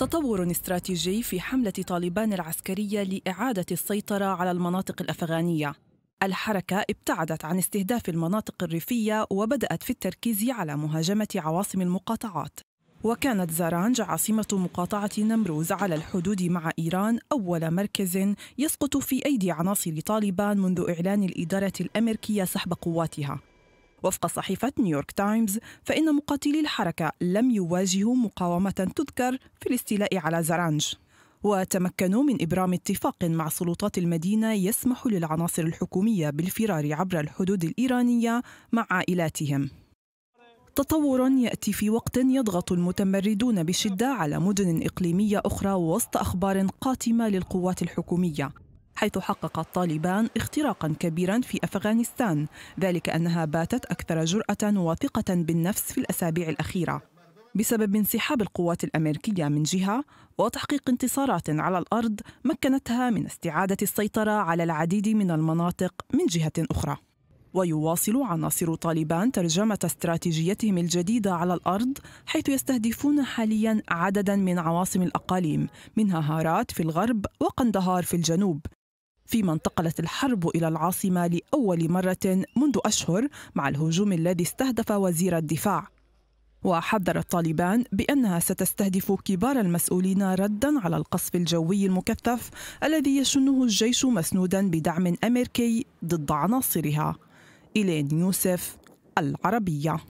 تطور استراتيجي في حملة طالبان العسكرية لإعادة السيطرة على المناطق الأفغانية الحركة ابتعدت عن استهداف المناطق الريفية وبدأت في التركيز على مهاجمة عواصم المقاطعات وكانت زارانج عاصمة مقاطعة نمروز على الحدود مع إيران أول مركز يسقط في أيدي عناصر طالبان منذ إعلان الإدارة الأمريكية سحب قواتها وفق صحيفة نيويورك تايمز فإن مقاتلي الحركة لم يواجهوا مقاومة تذكر في الاستيلاء على زرانج وتمكنوا من ابرام اتفاق مع سلطات المدينه يسمح للعناصر الحكوميه بالفرار عبر الحدود الايرانيه مع عائلاتهم تطور ياتي في وقت يضغط المتمردون بشده على مدن اقليميه اخرى وسط اخبار قاتمه للقوات الحكوميه حيث حقق الطالبان اختراقا كبيرا في أفغانستان ذلك أنها باتت أكثر جرأة وثقة بالنفس في الأسابيع الأخيرة بسبب انسحاب القوات الامريكيه من جهه وتحقيق انتصارات على الارض مكنتها من استعاده السيطره على العديد من المناطق من جهه اخرى ويواصل عناصر طالبان ترجمه استراتيجيتهم الجديده على الارض حيث يستهدفون حاليا عددا من عواصم الاقاليم منها هارات في الغرب وقندهار في الجنوب فيما انتقلت الحرب إلى العاصمة لأول مرة منذ أشهر مع الهجوم الذي استهدف وزير الدفاع وحذر الطالبان بأنها ستستهدف كبار المسؤولين ردا على القصف الجوي المكثف الذي يشنه الجيش مسنودا بدعم أمريكي ضد عناصرها إلين يوسف العربية